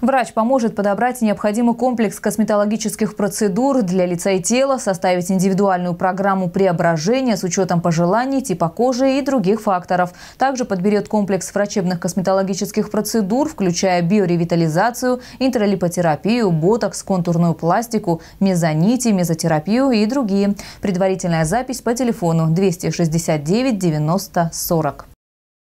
Врач поможет подобрать необходимый комплекс косметологических процедур для лица и тела, составить индивидуальную программу преображения с учетом пожеланий, типа кожи и других факторов. Также подберет комплекс врачебных косметологических процедур, включая биоревитализацию, интралипотерапию, ботокс, контурную пластику, мезонити, мезотерапию и другие. Предварительная запись по телефону 269 90 40.